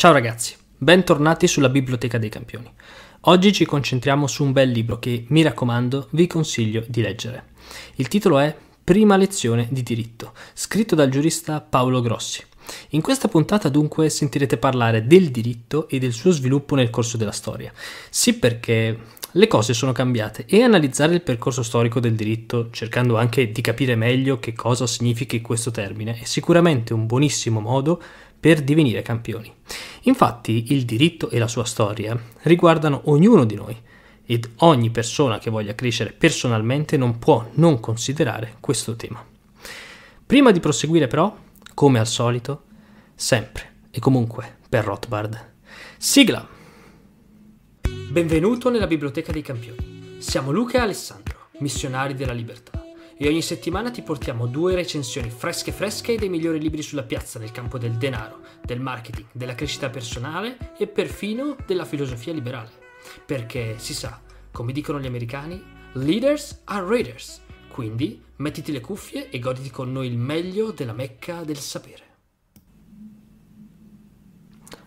Ciao ragazzi, bentornati sulla Biblioteca dei Campioni. Oggi ci concentriamo su un bel libro che, mi raccomando, vi consiglio di leggere. Il titolo è Prima lezione di diritto, scritto dal giurista Paolo Grossi. In questa puntata dunque sentirete parlare del diritto e del suo sviluppo nel corso della storia. Sì perché le cose sono cambiate e analizzare il percorso storico del diritto, cercando anche di capire meglio che cosa significhi questo termine, è sicuramente un buonissimo modo per divenire campioni. Infatti il diritto e la sua storia riguardano ognuno di noi ed ogni persona che voglia crescere personalmente non può non considerare questo tema. Prima di proseguire però, come al solito, sempre e comunque per Rothbard. Sigla! Benvenuto nella Biblioteca dei Campioni. Siamo Luca e Alessandro, missionari della libertà e ogni settimana ti portiamo due recensioni fresche fresche dei migliori libri sulla piazza nel campo del denaro, del marketing, della crescita personale e perfino della filosofia liberale. Perché si sa, come dicono gli americani, leaders are readers. Quindi mettiti le cuffie e goditi con noi il meglio della Mecca del sapere.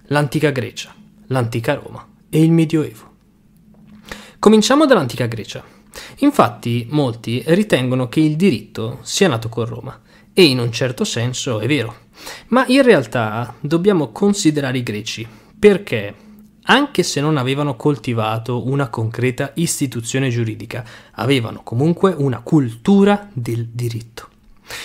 L'antica Grecia, l'antica Roma e il Medioevo. Cominciamo dall'antica Grecia. Infatti molti ritengono che il diritto sia nato con Roma, e in un certo senso è vero, ma in realtà dobbiamo considerare i greci, perché anche se non avevano coltivato una concreta istituzione giuridica, avevano comunque una cultura del diritto.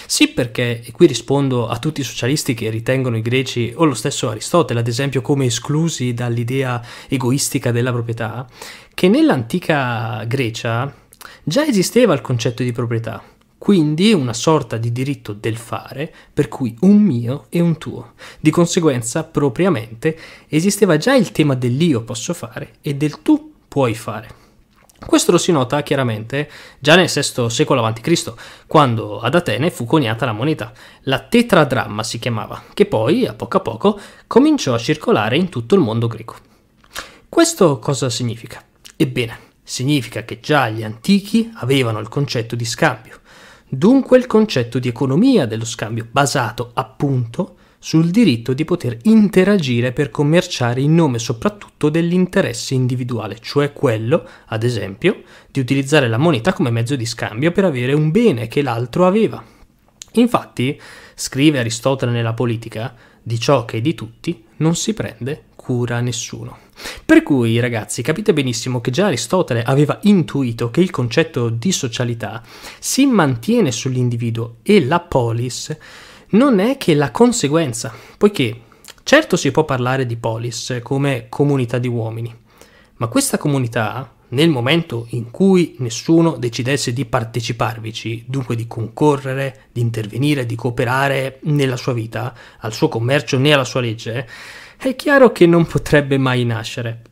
Sì perché, e qui rispondo a tutti i socialisti che ritengono i greci o lo stesso Aristotele ad esempio come esclusi dall'idea egoistica della proprietà, che nell'antica Grecia già esisteva il concetto di proprietà, quindi una sorta di diritto del fare per cui un mio e un tuo. Di conseguenza, propriamente, esisteva già il tema dell'io posso fare e del tu puoi fare. Questo lo si nota chiaramente già nel VI secolo a.C., quando ad Atene fu coniata la moneta, la tetradramma si chiamava, che poi, a poco a poco, cominciò a circolare in tutto il mondo greco. Questo cosa significa? Ebbene, significa che già gli antichi avevano il concetto di scambio, dunque il concetto di economia dello scambio basato appunto sul diritto di poter interagire per commerciare in nome soprattutto dell'interesse individuale, cioè quello, ad esempio, di utilizzare la moneta come mezzo di scambio per avere un bene che l'altro aveva. Infatti, scrive Aristotele nella politica, di ciò che è di tutti non si prende cura nessuno. Per cui, ragazzi, capite benissimo che già Aristotele aveva intuito che il concetto di socialità si mantiene sull'individuo e la polis non è che la conseguenza, poiché certo si può parlare di polis come comunità di uomini, ma questa comunità, nel momento in cui nessuno decidesse di parteciparvici, dunque di concorrere, di intervenire, di cooperare nella sua vita, al suo commercio né alla sua legge, è chiaro che non potrebbe mai nascere.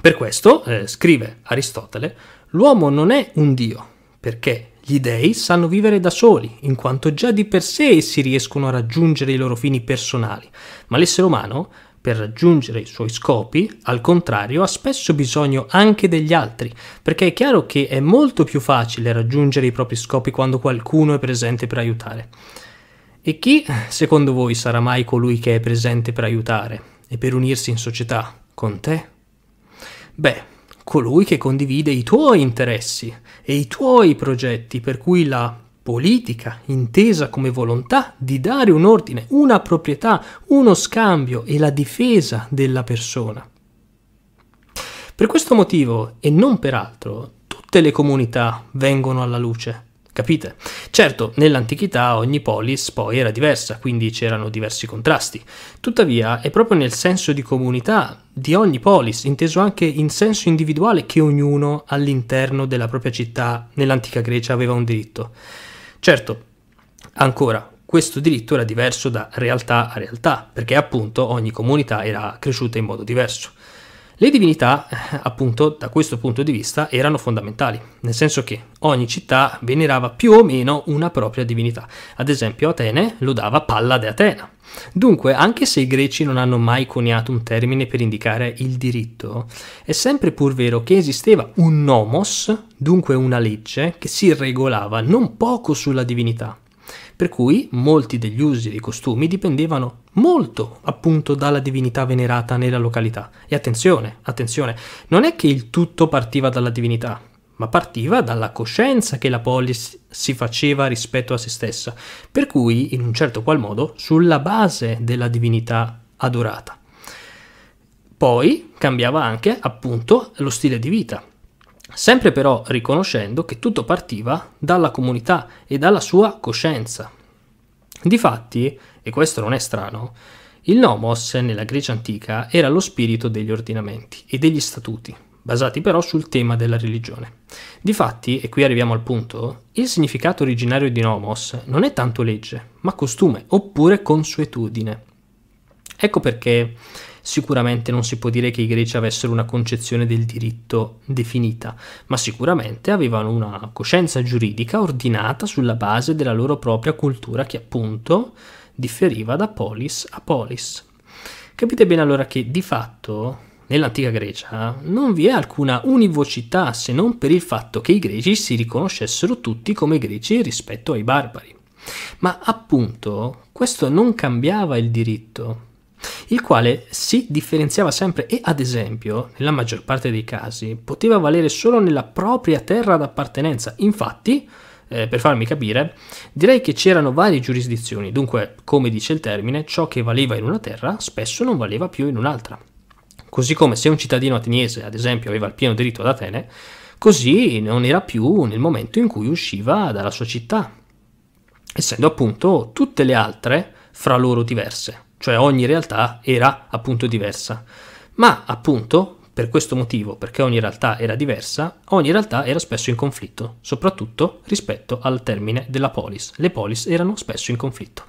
Per questo, eh, scrive Aristotele, l'uomo non è un dio, perché gli dei sanno vivere da soli, in quanto già di per sé essi riescono a raggiungere i loro fini personali, ma l'essere umano, per raggiungere i suoi scopi, al contrario, ha spesso bisogno anche degli altri, perché è chiaro che è molto più facile raggiungere i propri scopi quando qualcuno è presente per aiutare. E chi, secondo voi, sarà mai colui che è presente per aiutare e per unirsi in società con te? Beh, colui che condivide i tuoi interessi e i tuoi progetti, per cui la politica, intesa come volontà di dare un ordine, una proprietà, uno scambio e la difesa della persona. Per questo motivo, e non per altro, tutte le comunità vengono alla luce Capite? Certo, nell'antichità ogni polis poi era diversa, quindi c'erano diversi contrasti. Tuttavia, è proprio nel senso di comunità di ogni polis, inteso anche in senso individuale, che ognuno all'interno della propria città nell'antica Grecia aveva un diritto. Certo, ancora, questo diritto era diverso da realtà a realtà, perché appunto ogni comunità era cresciuta in modo diverso. Le divinità, eh, appunto, da questo punto di vista erano fondamentali, nel senso che ogni città venerava più o meno una propria divinità. Ad esempio, Atene lo lodava Pallade Atena. Dunque, anche se i greci non hanno mai coniato un termine per indicare il diritto, è sempre pur vero che esisteva un nomos, dunque una legge, che si regolava non poco sulla divinità per cui molti degli usi e dei costumi dipendevano molto appunto dalla divinità venerata nella località. E attenzione, attenzione, non è che il tutto partiva dalla divinità, ma partiva dalla coscienza che la polis si faceva rispetto a se stessa, per cui in un certo qual modo sulla base della divinità adorata. Poi cambiava anche appunto lo stile di vita, sempre però riconoscendo che tutto partiva dalla comunità e dalla sua coscienza. Difatti, e questo non è strano, il nomos nella Grecia antica era lo spirito degli ordinamenti e degli statuti, basati però sul tema della religione. Difatti, e qui arriviamo al punto, il significato originario di nomos non è tanto legge, ma costume oppure consuetudine. Ecco perché Sicuramente non si può dire che i greci avessero una concezione del diritto definita, ma sicuramente avevano una coscienza giuridica ordinata sulla base della loro propria cultura che appunto differiva da polis a polis. Capite bene allora che di fatto nell'antica Grecia non vi è alcuna univocità se non per il fatto che i greci si riconoscessero tutti come greci rispetto ai barbari. Ma appunto questo non cambiava il diritto, il quale si differenziava sempre e, ad esempio, nella maggior parte dei casi, poteva valere solo nella propria terra d'appartenenza. Infatti, eh, per farmi capire, direi che c'erano varie giurisdizioni, dunque, come dice il termine, ciò che valeva in una terra spesso non valeva più in un'altra. Così come se un cittadino ateniese, ad esempio, aveva il pieno diritto ad Atene, così non era più nel momento in cui usciva dalla sua città, essendo appunto tutte le altre fra loro diverse cioè ogni realtà era appunto diversa. Ma appunto, per questo motivo, perché ogni realtà era diversa, ogni realtà era spesso in conflitto, soprattutto rispetto al termine della polis. Le polis erano spesso in conflitto.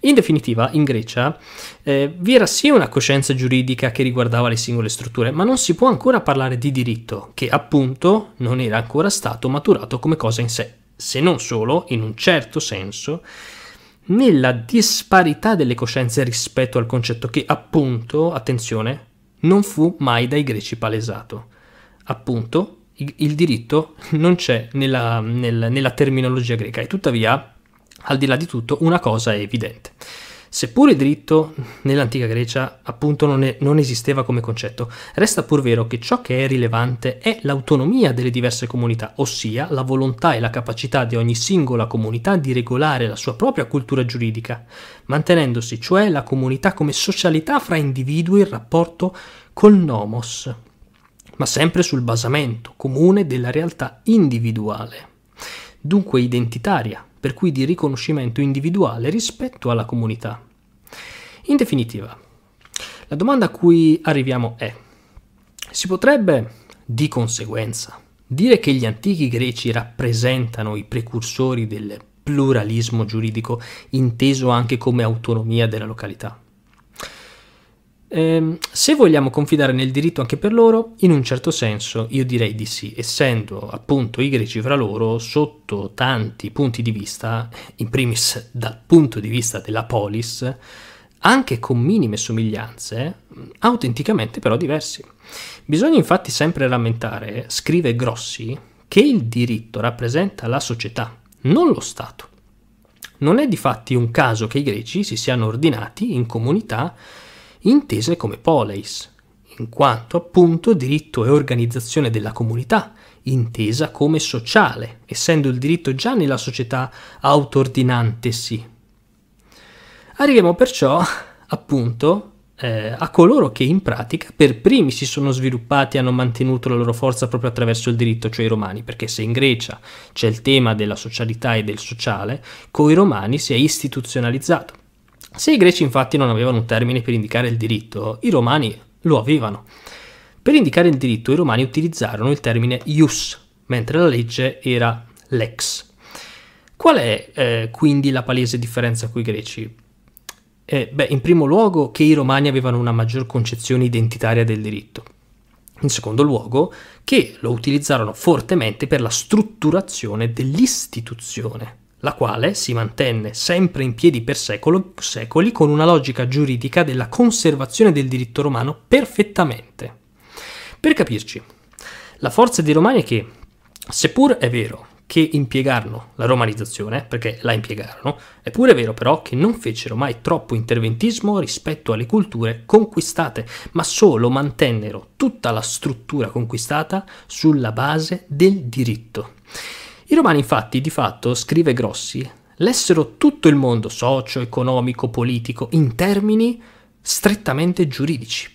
In definitiva, in Grecia eh, vi era sì una coscienza giuridica che riguardava le singole strutture, ma non si può ancora parlare di diritto, che appunto non era ancora stato maturato come cosa in sé, se non solo, in un certo senso, nella disparità delle coscienze rispetto al concetto che, appunto, attenzione, non fu mai dai greci palesato. Appunto, il diritto non c'è nella, nella, nella terminologia greca e tuttavia, al di là di tutto, una cosa è evidente. Seppure diritto nell'antica Grecia appunto non, è, non esisteva come concetto, resta pur vero che ciò che è rilevante è l'autonomia delle diverse comunità, ossia la volontà e la capacità di ogni singola comunità di regolare la sua propria cultura giuridica, mantenendosi cioè la comunità come socialità fra individui in rapporto col nomos, ma sempre sul basamento comune della realtà individuale, dunque identitaria, per cui di riconoscimento individuale rispetto alla comunità. In definitiva, la domanda a cui arriviamo è, si potrebbe, di conseguenza, dire che gli antichi greci rappresentano i precursori del pluralismo giuridico inteso anche come autonomia della località? Eh, se vogliamo confidare nel diritto anche per loro, in un certo senso io direi di sì, essendo appunto i greci fra loro sotto tanti punti di vista, in primis dal punto di vista della polis, anche con minime somiglianze, autenticamente però diversi. Bisogna infatti sempre rammentare, scrive Grossi, che il diritto rappresenta la società, non lo Stato. Non è difatti un caso che i greci si siano ordinati in comunità intese come poleis, in quanto appunto diritto e organizzazione della comunità, intesa come sociale, essendo il diritto già nella società autoordinantesi. Arriviamo perciò appunto eh, a coloro che in pratica per primi si sono sviluppati e hanno mantenuto la loro forza proprio attraverso il diritto, cioè i romani, perché se in Grecia c'è il tema della socialità e del sociale, coi romani si è istituzionalizzato se i greci infatti non avevano un termine per indicare il diritto, i romani lo avevano. Per indicare il diritto i romani utilizzarono il termine ius, mentre la legge era lex. Qual è eh, quindi la palese differenza con i greci? Eh, beh, in primo luogo che i romani avevano una maggior concezione identitaria del diritto. In secondo luogo che lo utilizzarono fortemente per la strutturazione dell'istituzione la quale si mantenne sempre in piedi per secolo, secoli con una logica giuridica della conservazione del diritto romano perfettamente. Per capirci, la forza dei Romani è che, seppur è vero che impiegarono la romanizzazione, perché la impiegarono, è pure vero però che non fecero mai troppo interventismo rispetto alle culture conquistate, ma solo mantennero tutta la struttura conquistata sulla base del diritto. I romani infatti di fatto, scrive Grossi, lessero tutto il mondo socio, economico, politico in termini strettamente giuridici.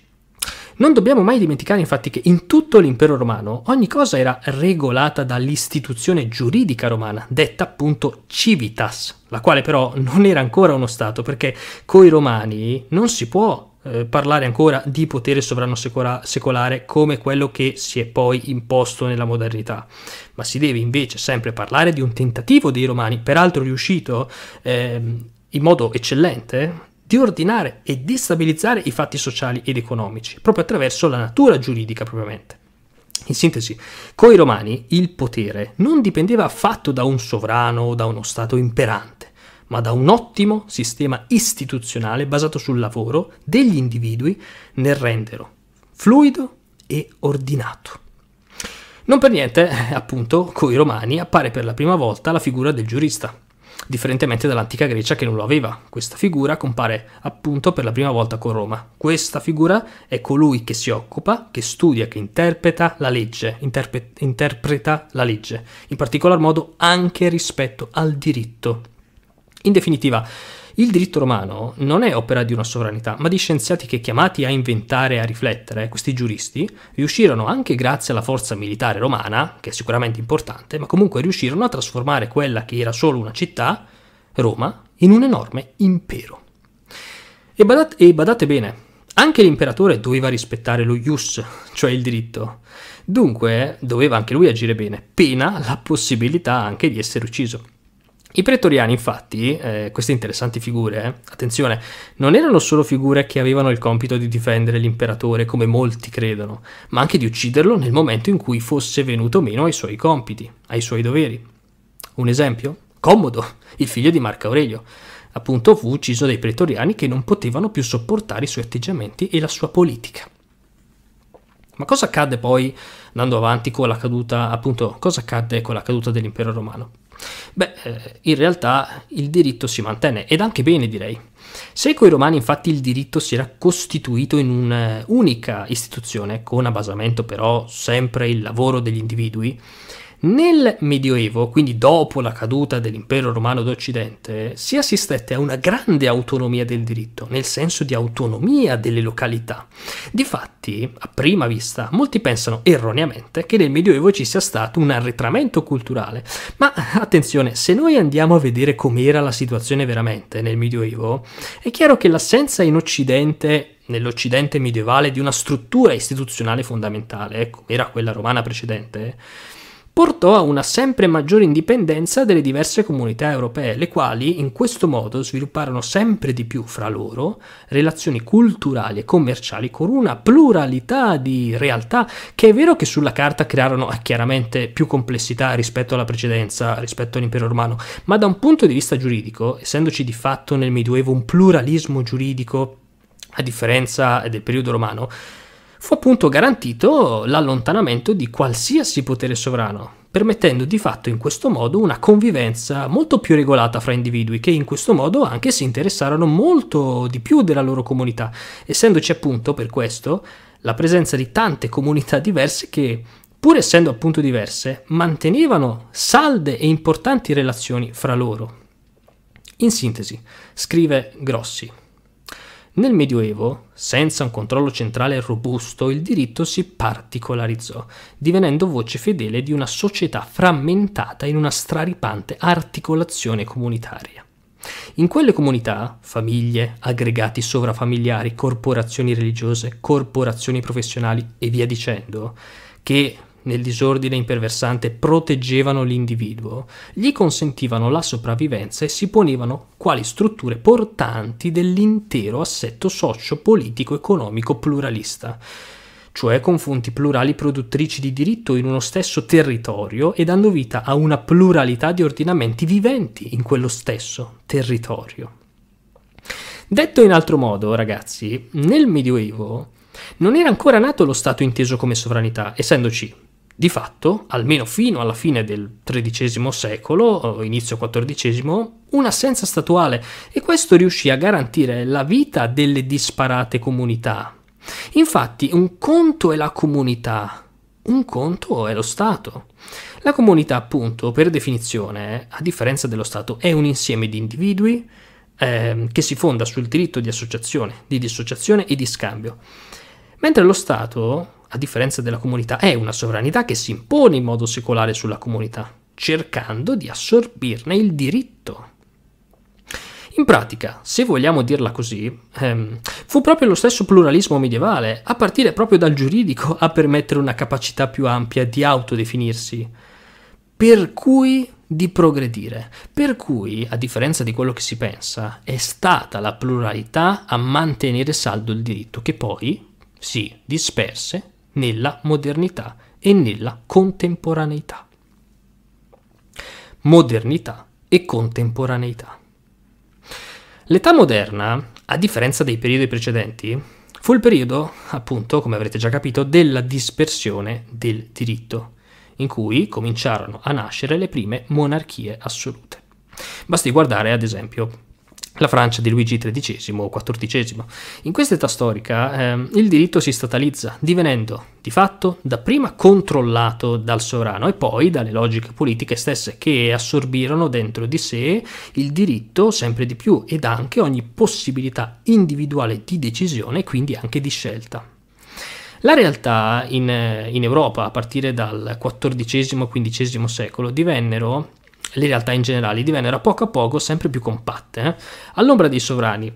Non dobbiamo mai dimenticare infatti che in tutto l'impero romano ogni cosa era regolata dall'istituzione giuridica romana, detta appunto civitas, la quale però non era ancora uno Stato perché coi romani non si può eh, parlare ancora di potere sovrano secolare come quello che si è poi imposto nella modernità, ma si deve invece sempre parlare di un tentativo dei romani, peraltro riuscito eh, in modo eccellente, di ordinare e destabilizzare i fatti sociali ed economici, proprio attraverso la natura giuridica propriamente. In sintesi, coi romani il potere non dipendeva affatto da un sovrano o da uno stato imperante ma da un ottimo sistema istituzionale basato sul lavoro degli individui nel renderlo fluido e ordinato. Non per niente, eh, appunto, coi Romani appare per la prima volta la figura del giurista, differentemente dall'antica Grecia che non lo aveva. Questa figura compare appunto per la prima volta con Roma. Questa figura è colui che si occupa, che studia, che interpreta la legge, interpre- interpreta la legge, in particolar modo anche rispetto al diritto in definitiva, il diritto romano non è opera di una sovranità, ma di scienziati che chiamati a inventare e a riflettere, questi giuristi, riuscirono anche grazie alla forza militare romana, che è sicuramente importante, ma comunque riuscirono a trasformare quella che era solo una città, Roma, in un enorme impero. E badate, e badate bene, anche l'imperatore doveva rispettare lo ius, cioè il diritto. Dunque doveva anche lui agire bene, pena la possibilità anche di essere ucciso. I pretoriani, infatti, eh, queste interessanti figure, eh, attenzione, non erano solo figure che avevano il compito di difendere l'imperatore, come molti credono, ma anche di ucciderlo nel momento in cui fosse venuto meno ai suoi compiti, ai suoi doveri. Un esempio? Commodo, il figlio di Marco Aurelio. Appunto fu ucciso dai pretoriani che non potevano più sopportare i suoi atteggiamenti e la sua politica. Ma cosa accadde poi, andando avanti con la caduta, appunto, cosa accadde con la caduta dell'impero romano? Beh, eh, in realtà il diritto si mantenne, ed anche bene direi. Se coi Romani infatti il diritto si era costituito in un'unica eh, istituzione, con a basamento però sempre il lavoro degli individui, nel Medioevo, quindi dopo la caduta dell'impero romano d'Occidente, si assistette a una grande autonomia del diritto, nel senso di autonomia delle località. Difatti, a prima vista, molti pensano erroneamente che nel Medioevo ci sia stato un arretramento culturale, ma attenzione, se noi andiamo a vedere com'era la situazione veramente nel Medioevo, è chiaro che l'assenza in Occidente nell'Occidente medievale di una struttura istituzionale fondamentale, come era quella romana precedente, portò a una sempre maggiore indipendenza delle diverse comunità europee, le quali in questo modo svilupparono sempre di più fra loro relazioni culturali e commerciali con una pluralità di realtà che è vero che sulla carta crearono eh, chiaramente più complessità rispetto alla precedenza, rispetto all'impero romano, ma da un punto di vista giuridico, essendoci di fatto nel Medioevo un pluralismo giuridico, a differenza del periodo romano, fu appunto garantito l'allontanamento di qualsiasi potere sovrano, permettendo di fatto in questo modo una convivenza molto più regolata fra individui che in questo modo anche si interessarono molto di più della loro comunità, essendoci appunto per questo la presenza di tante comunità diverse che, pur essendo appunto diverse, mantenevano salde e importanti relazioni fra loro. In sintesi, scrive Grossi. Nel Medioevo, senza un controllo centrale robusto, il diritto si particolarizzò, divenendo voce fedele di una società frammentata in una straripante articolazione comunitaria. In quelle comunità, famiglie, aggregati sovrafamiliari, corporazioni religiose, corporazioni professionali e via dicendo, che nel disordine imperversante proteggevano l'individuo, gli consentivano la sopravvivenza e si ponevano quali strutture portanti dell'intero assetto socio-politico-economico pluralista cioè con fonti plurali produttrici di diritto in uno stesso territorio e dando vita a una pluralità di ordinamenti viventi in quello stesso territorio. Detto in altro modo, ragazzi, nel Medioevo non era ancora nato lo Stato inteso come sovranità, essendoci di fatto, almeno fino alla fine del XIII secolo, inizio XIV, un'assenza statuale e questo riuscì a garantire la vita delle disparate comunità. Infatti, un conto è la comunità, un conto è lo Stato. La comunità, appunto, per definizione, a differenza dello Stato, è un insieme di individui eh, che si fonda sul diritto di associazione, di dissociazione e di scambio. Mentre lo Stato, a differenza della comunità, è una sovranità che si impone in modo secolare sulla comunità, cercando di assorbirne il diritto. In pratica, se vogliamo dirla così, ehm, fu proprio lo stesso pluralismo medievale, a partire proprio dal giuridico, a permettere una capacità più ampia di autodefinirsi, per cui di progredire, per cui, a differenza di quello che si pensa, è stata la pluralità a mantenere saldo il diritto, che poi si disperse nella modernità e nella contemporaneità. Modernità e contemporaneità. L'età moderna, a differenza dei periodi precedenti, fu il periodo, appunto, come avrete già capito, della dispersione del diritto, in cui cominciarono a nascere le prime monarchie assolute. Basti guardare, ad esempio, la Francia di Luigi XIII o XIV. In questa età storica ehm, il diritto si statalizza, divenendo di fatto dapprima controllato dal sovrano e poi dalle logiche politiche stesse che assorbirono dentro di sé il diritto sempre di più ed anche ogni possibilità individuale di decisione e quindi anche di scelta. La realtà in, eh, in Europa a partire dal XIV-XV secolo divennero le realtà in generale divennero a poco a poco sempre più compatte, eh? all'ombra dei sovrani,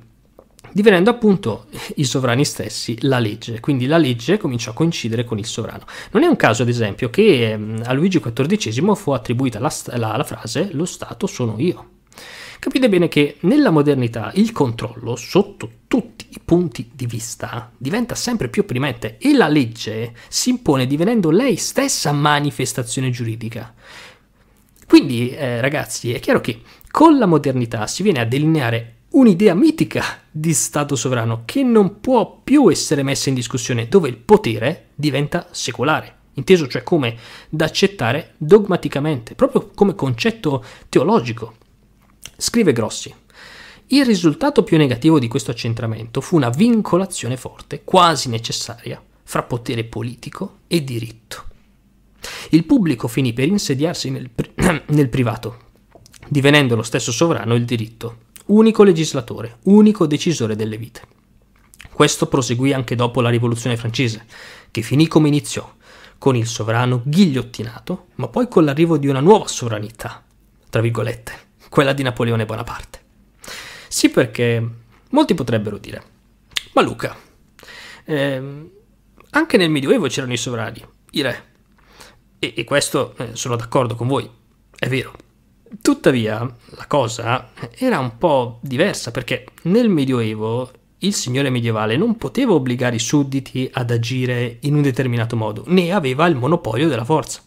divenendo appunto i sovrani stessi la legge, quindi la legge cominciò a coincidere con il sovrano. Non è un caso, ad esempio, che mm, a Luigi XIV fu attribuita la, la, la frase lo Stato sono io. Capite bene che nella modernità il controllo, sotto tutti i punti di vista, diventa sempre più opprimente e la legge si impone divenendo lei stessa manifestazione giuridica. Quindi, eh, ragazzi, è chiaro che con la modernità si viene a delineare un'idea mitica di Stato sovrano che non può più essere messa in discussione, dove il potere diventa secolare, inteso cioè come da accettare dogmaticamente, proprio come concetto teologico. Scrive Grossi. Il risultato più negativo di questo accentramento fu una vincolazione forte, quasi necessaria, fra potere politico e diritto il pubblico finì per insediarsi nel, pri- nel privato, divenendo lo stesso sovrano il diritto, unico legislatore, unico decisore delle vite. Questo proseguì anche dopo la Rivoluzione francese, che finì come iniziò, con il sovrano ghigliottinato, ma poi con l'arrivo di una nuova sovranità, tra virgolette, quella di Napoleone Bonaparte. Sì perché molti potrebbero dire, ma Luca, eh, anche nel Medioevo c'erano i sovrani, i re, e, e questo eh, sono d'accordo con voi, è vero. Tuttavia, la cosa era un po' diversa perché nel Medioevo il signore medievale non poteva obbligare i sudditi ad agire in un determinato modo, né aveva il monopolio della forza.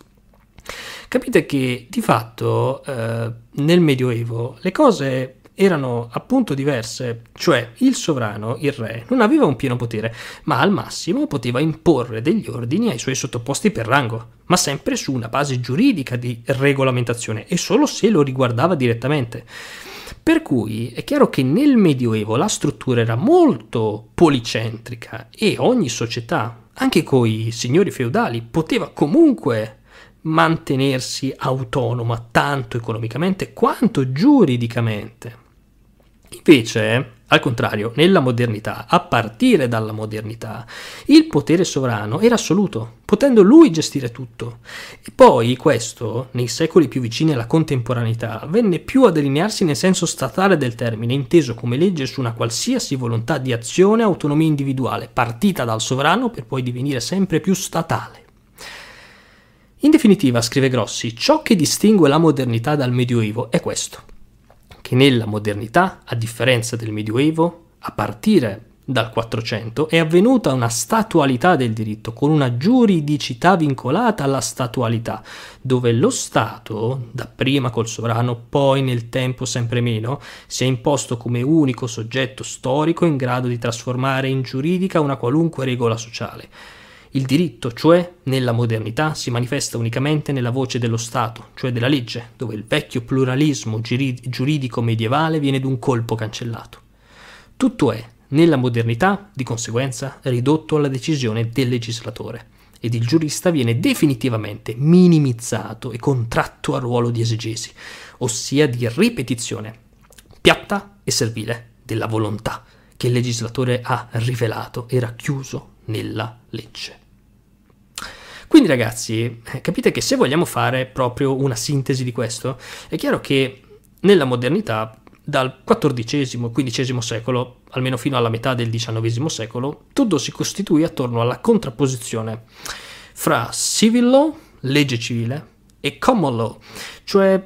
Capite che di fatto eh, nel Medioevo le cose erano appunto diverse, cioè il sovrano, il re, non aveva un pieno potere, ma al massimo poteva imporre degli ordini ai suoi sottoposti per rango, ma sempre su una base giuridica di regolamentazione e solo se lo riguardava direttamente. Per cui è chiaro che nel Medioevo la struttura era molto policentrica e ogni società, anche coi signori feudali, poteva comunque mantenersi autonoma tanto economicamente quanto giuridicamente. Invece, al contrario, nella modernità, a partire dalla modernità, il potere sovrano era assoluto, potendo lui gestire tutto. E poi questo, nei secoli più vicini alla contemporaneità, venne più a delinearsi nel senso statale del termine, inteso come legge su una qualsiasi volontà di azione e autonomia individuale, partita dal sovrano per poi divenire sempre più statale. In definitiva, scrive Grossi, ciò che distingue la modernità dal Medioevo è questo che nella modernità, a differenza del Medioevo, a partire dal 400 è avvenuta una statualità del diritto, con una giuridicità vincolata alla statualità, dove lo Stato, dapprima col sovrano, poi nel tempo sempre meno, si è imposto come unico soggetto storico in grado di trasformare in giuridica una qualunque regola sociale. Il diritto, cioè, nella modernità si manifesta unicamente nella voce dello Stato, cioè della legge, dove il vecchio pluralismo giuridico medievale viene d'un colpo cancellato. Tutto è, nella modernità, di conseguenza, ridotto alla decisione del legislatore ed il giurista viene definitivamente minimizzato e contratto al ruolo di esegesi, ossia di ripetizione, piatta e servile della volontà che il legislatore ha rivelato e racchiuso nella legge. Quindi ragazzi, capite che se vogliamo fare proprio una sintesi di questo, è chiaro che nella modernità dal XIV-XV secolo, almeno fino alla metà del XIX secolo, tutto si costituì attorno alla contrapposizione fra civil law, legge civile, e common law, cioè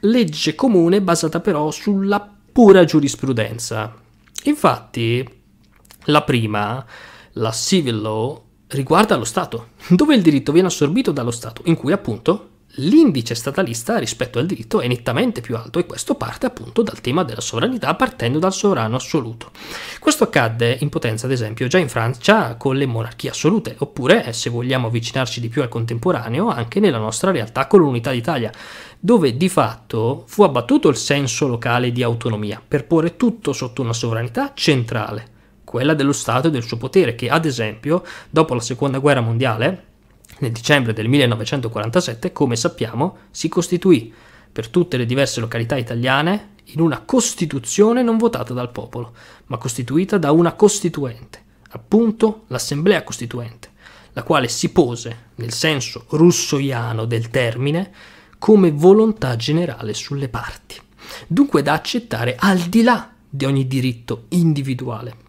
legge comune basata però sulla pura giurisprudenza. Infatti, la prima, la civil law, riguarda lo Stato, dove il diritto viene assorbito dallo Stato, in cui appunto l'indice statalista rispetto al diritto è nettamente più alto e questo parte appunto dal tema della sovranità partendo dal sovrano assoluto. Questo accadde in potenza ad esempio già in Francia con le monarchie assolute oppure eh, se vogliamo avvicinarci di più al contemporaneo anche nella nostra realtà con l'unità d'Italia dove di fatto fu abbattuto il senso locale di autonomia per porre tutto sotto una sovranità centrale quella dello Stato e del suo potere, che ad esempio dopo la seconda guerra mondiale, nel dicembre del 1947, come sappiamo, si costituì per tutte le diverse località italiane in una Costituzione non votata dal popolo, ma costituita da una Costituente, appunto l'Assemblea Costituente, la quale si pose, nel senso russoiano del termine, come volontà generale sulle parti, dunque da accettare al di là di ogni diritto individuale.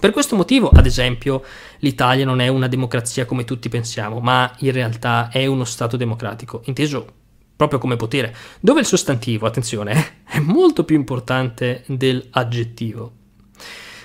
Per questo motivo, ad esempio, l'Italia non è una democrazia come tutti pensiamo, ma in realtà è uno Stato democratico, inteso proprio come potere, dove il sostantivo, attenzione, è molto più importante dell'aggettivo.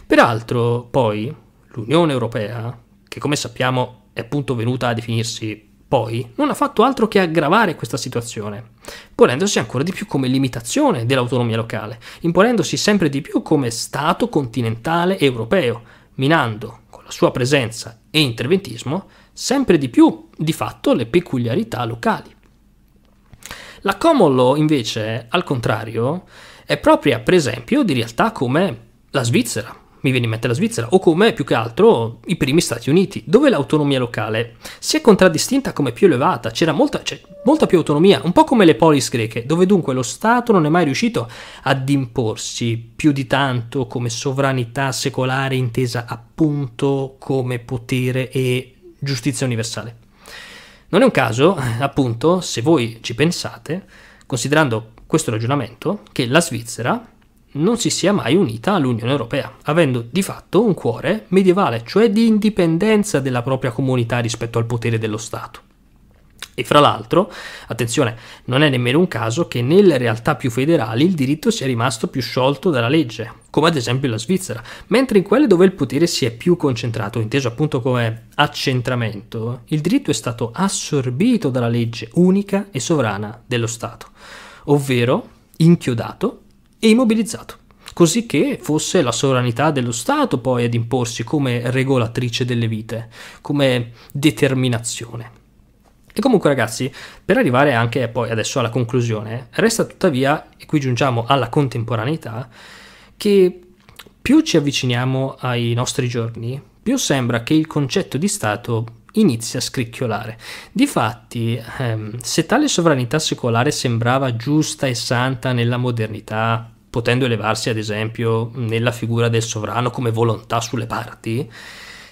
Peraltro, poi, l'Unione Europea, che come sappiamo è appunto venuta a definirsi poi non ha fatto altro che aggravare questa situazione, ponendosi ancora di più come limitazione dell'autonomia locale, imponendosi sempre di più come Stato continentale europeo, minando con la sua presenza e interventismo sempre di più di fatto le peculiarità locali. La common law invece, al contrario, è propria per esempio di realtà come la Svizzera, mi viene in mente la Svizzera, o come più che altro i primi Stati Uniti, dove l'autonomia locale si è contraddistinta come più elevata, c'era molta, cioè, molta più autonomia, un po' come le polis greche, dove dunque lo Stato non è mai riuscito ad imporsi più di tanto come sovranità secolare intesa appunto come potere e giustizia universale. Non è un caso, appunto, se voi ci pensate, considerando questo ragionamento, che la Svizzera non si sia mai unita all'Unione Europea, avendo di fatto un cuore medievale, cioè di indipendenza della propria comunità rispetto al potere dello Stato. E fra l'altro, attenzione, non è nemmeno un caso che nelle realtà più federali il diritto sia rimasto più sciolto dalla legge, come ad esempio la Svizzera, mentre in quelle dove il potere si è più concentrato, inteso appunto come accentramento, il diritto è stato assorbito dalla legge unica e sovrana dello Stato, ovvero inchiodato e immobilizzato, così che fosse la sovranità dello Stato poi ad imporsi come regolatrice delle vite, come determinazione. E comunque ragazzi, per arrivare anche poi adesso alla conclusione, resta tuttavia, e qui giungiamo alla contemporaneità, che più ci avviciniamo ai nostri giorni, più sembra che il concetto di Stato inizia a scricchiolare. Difatti, ehm, se tale sovranità secolare sembrava giusta e santa nella modernità, potendo elevarsi ad esempio nella figura del sovrano come volontà sulle parti,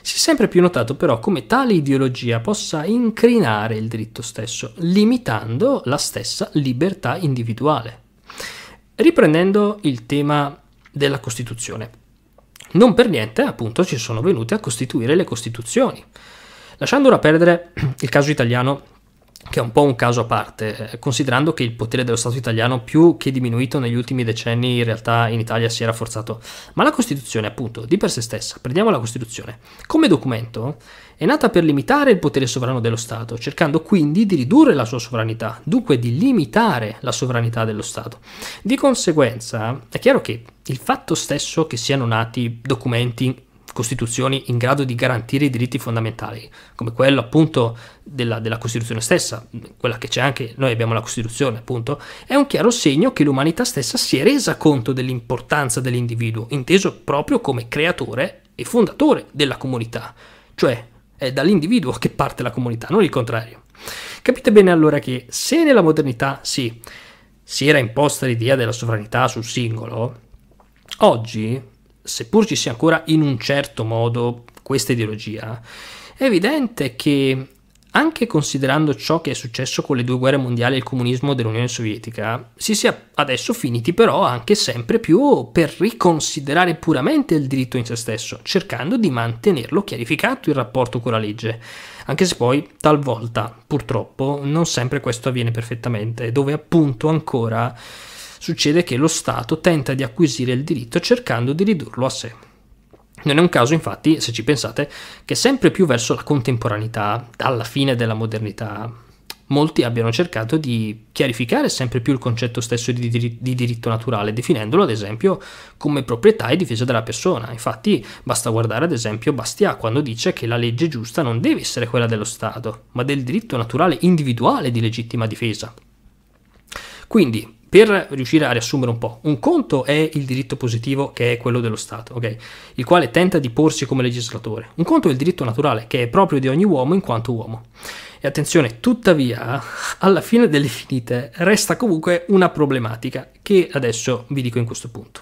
si è sempre più notato però come tale ideologia possa incrinare il diritto stesso, limitando la stessa libertà individuale. Riprendendo il tema della Costituzione. Non per niente, appunto, ci sono venute a costituire le Costituzioni. Lasciando ora perdere il caso italiano, che è un po' un caso a parte, eh, considerando che il potere dello Stato italiano più che diminuito negli ultimi decenni in realtà in Italia si è rafforzato, ma la Costituzione appunto di per sé stessa, prendiamo la Costituzione, come documento è nata per limitare il potere sovrano dello Stato, cercando quindi di ridurre la sua sovranità, dunque di limitare la sovranità dello Stato. Di conseguenza è chiaro che il fatto stesso che siano nati documenti Costituzioni in grado di garantire i diritti fondamentali, come quello appunto della, della, Costituzione stessa, quella che c'è anche, noi abbiamo la Costituzione appunto, è un chiaro segno che l'umanità stessa si è resa conto dell'importanza dell'individuo, inteso proprio come creatore e fondatore della comunità, cioè è dall'individuo che parte la comunità, non il contrario. Capite bene allora che se nella modernità sì, si era imposta l'idea della sovranità sul singolo, oggi seppur ci sia ancora in un certo modo questa ideologia, è evidente che anche considerando ciò che è successo con le due guerre mondiali e il comunismo dell'Unione Sovietica, si sia adesso finiti però anche sempre più per riconsiderare puramente il diritto in se stesso, cercando di mantenerlo chiarificato il rapporto con la legge, anche se poi talvolta, purtroppo, non sempre questo avviene perfettamente, dove appunto ancora succede che lo Stato tenta di acquisire il diritto cercando di ridurlo a sé. Non è un caso, infatti, se ci pensate, che sempre più verso la contemporaneità, alla fine della modernità, molti abbiano cercato di chiarificare sempre più il concetto stesso di, dir- di, diritto naturale, definendolo ad esempio come proprietà e difesa della persona. Infatti basta guardare ad esempio Bastiat quando dice che la legge giusta non deve essere quella dello Stato, ma del diritto naturale individuale di legittima difesa. Quindi, per riuscire a riassumere un po', un conto è il diritto positivo che è quello dello Stato, okay? il quale tenta di porsi come legislatore, un conto è il diritto naturale che è proprio di ogni uomo in quanto uomo. E attenzione, tuttavia, alla fine delle finite resta comunque una problematica che adesso vi dico in questo punto.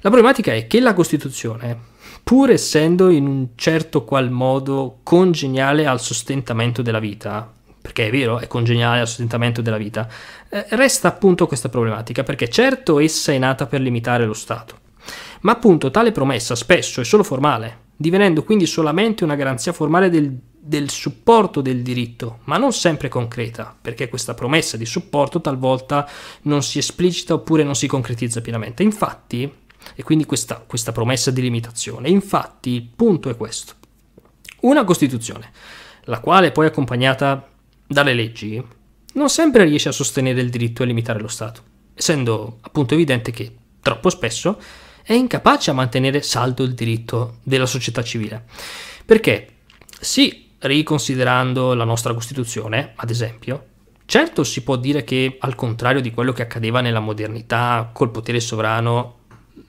La problematica è che la Costituzione, pur essendo in un certo qual modo congeniale al sostentamento della vita, perché è vero, è congeniale al sostentamento della vita, eh, resta appunto questa problematica, perché certo essa è nata per limitare lo Stato, ma appunto tale promessa spesso è solo formale, divenendo quindi solamente una garanzia formale del, del supporto del diritto, ma non sempre concreta, perché questa promessa di supporto talvolta non si esplicita oppure non si concretizza pienamente. Infatti, e quindi questa, questa promessa di limitazione, infatti il punto è questo. Una Costituzione, la quale è poi accompagnata dalle leggi, non sempre riesce a sostenere il diritto e limitare lo Stato, essendo appunto evidente che troppo spesso è incapace a mantenere saldo il diritto della società civile. Perché sì, riconsiderando la nostra Costituzione, ad esempio, certo si può dire che al contrario di quello che accadeva nella modernità col potere sovrano,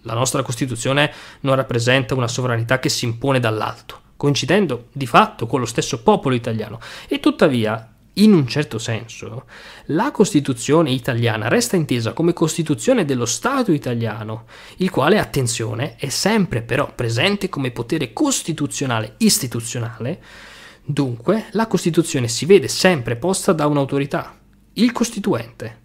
la nostra Costituzione non rappresenta una sovranità che si impone dall'alto, coincidendo di fatto con lo stesso popolo italiano. E tuttavia in un certo senso, la Costituzione italiana resta intesa come Costituzione dello Stato italiano, il quale, attenzione, è sempre però presente come potere costituzionale istituzionale, dunque la Costituzione si vede sempre posta da un'autorità, il Costituente,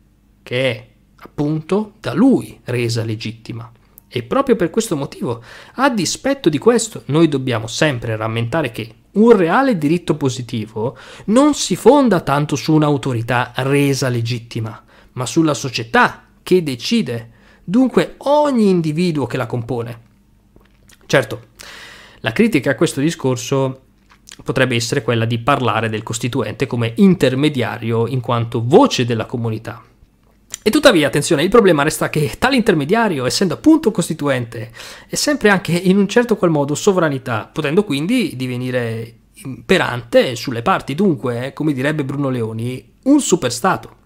che è appunto da lui resa legittima. E proprio per questo motivo, a dispetto di questo, noi dobbiamo sempre rammentare che un reale diritto positivo non si fonda tanto su un'autorità resa legittima, ma sulla società che decide, dunque ogni individuo che la compone. Certo, la critica a questo discorso potrebbe essere quella di parlare del costituente come intermediario in quanto voce della comunità, e tuttavia, attenzione, il problema resta che tale intermediario, essendo appunto costituente, è sempre anche in un certo qual modo sovranità, potendo quindi divenire imperante sulle parti, dunque, eh, come direbbe Bruno Leoni, un superstato.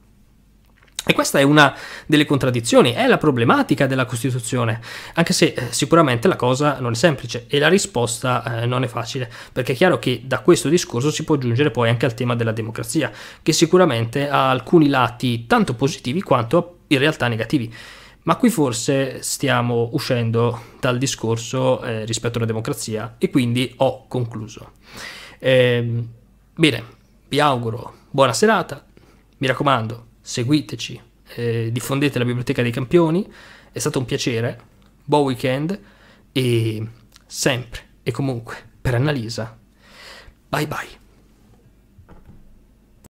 E questa è una delle contraddizioni, è la problematica della Costituzione, anche se eh, sicuramente la cosa non è semplice e la risposta eh, non è facile, perché è chiaro che da questo discorso si può giungere poi anche al tema della democrazia, che sicuramente ha alcuni lati tanto positivi quanto in realtà negativi. Ma qui forse stiamo uscendo dal discorso eh, rispetto alla democrazia e quindi ho concluso. Ehm, bene, vi auguro buona serata, mi raccomando seguiteci, eh, diffondete la Biblioteca dei Campioni, è stato un piacere, buon weekend e sempre e comunque per Annalisa, bye bye.